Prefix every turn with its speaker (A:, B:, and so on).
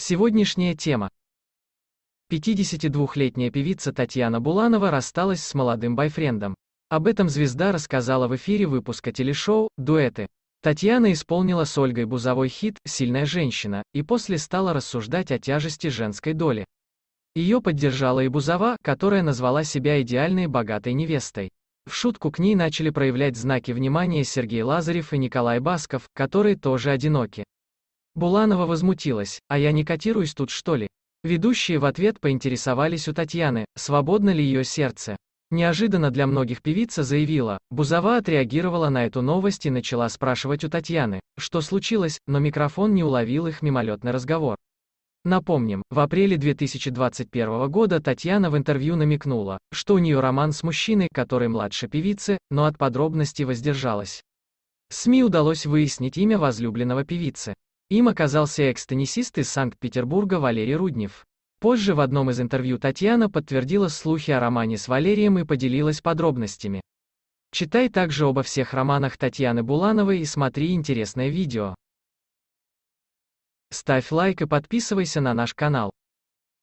A: Сегодняшняя тема. 52-летняя певица Татьяна Буланова рассталась с молодым бойфрендом. Об этом звезда рассказала в эфире выпуска телешоу «Дуэты». Татьяна исполнила с Ольгой Бузовой хит «Сильная женщина» и после стала рассуждать о тяжести женской доли. Ее поддержала и Бузова, которая назвала себя идеальной богатой невестой. В шутку к ней начали проявлять знаки внимания Сергей Лазарев и Николай Басков, которые тоже одиноки. Буланова возмутилась, а я не котируюсь тут что ли? Ведущие в ответ поинтересовались у Татьяны, свободно ли ее сердце. Неожиданно для многих певица заявила, Бузова отреагировала на эту новость и начала спрашивать у Татьяны, что случилось, но микрофон не уловил их мимолетный разговор. Напомним, в апреле 2021 года Татьяна в интервью намекнула, что у нее роман с мужчиной, который младше певицы, но от подробностей воздержалась. СМИ удалось выяснить имя возлюбленного певицы. Им оказался экс-теннисист из Санкт-Петербурга Валерий Руднев. Позже в одном из интервью Татьяна подтвердила слухи о романе с Валерием и поделилась подробностями. Читай также обо всех романах Татьяны Булановой и смотри интересное видео. Ставь лайк и подписывайся на наш канал.